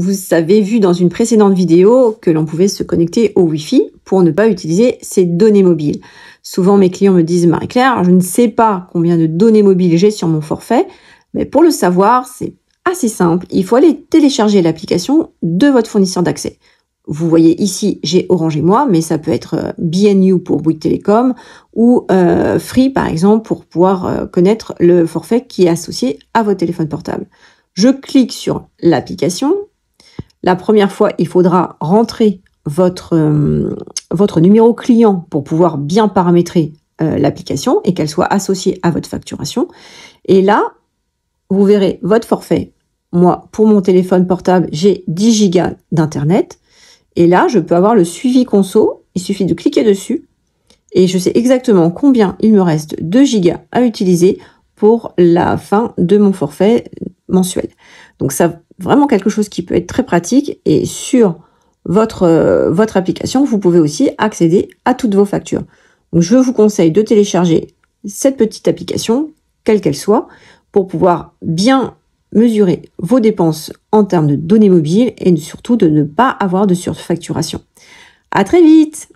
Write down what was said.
Vous avez vu dans une précédente vidéo que l'on pouvait se connecter au Wi-Fi pour ne pas utiliser ses données mobiles. Souvent, mes clients me disent, Marie-Claire, je ne sais pas combien de données mobiles j'ai sur mon forfait, mais pour le savoir, c'est assez simple. Il faut aller télécharger l'application de votre fournisseur d'accès. Vous voyez ici, j'ai Orange et moi, mais ça peut être euh, BNU pour Bouygues Télécom ou euh, Free, par exemple, pour pouvoir euh, connaître le forfait qui est associé à votre téléphone portable. Je clique sur l'application, la première fois, il faudra rentrer votre, euh, votre numéro client pour pouvoir bien paramétrer euh, l'application et qu'elle soit associée à votre facturation. Et là, vous verrez votre forfait. Moi, pour mon téléphone portable, j'ai 10 gigas d'Internet. Et là, je peux avoir le suivi conso. Il suffit de cliquer dessus et je sais exactement combien il me reste 2 gigas à utiliser pour la fin de mon forfait mensuel. Donc ça vraiment quelque chose qui peut être très pratique et sur votre, euh, votre application, vous pouvez aussi accéder à toutes vos factures. je vous conseille de télécharger cette petite application, quelle qu'elle soit, pour pouvoir bien mesurer vos dépenses en termes de données mobiles et surtout de ne pas avoir de surfacturation. À très vite!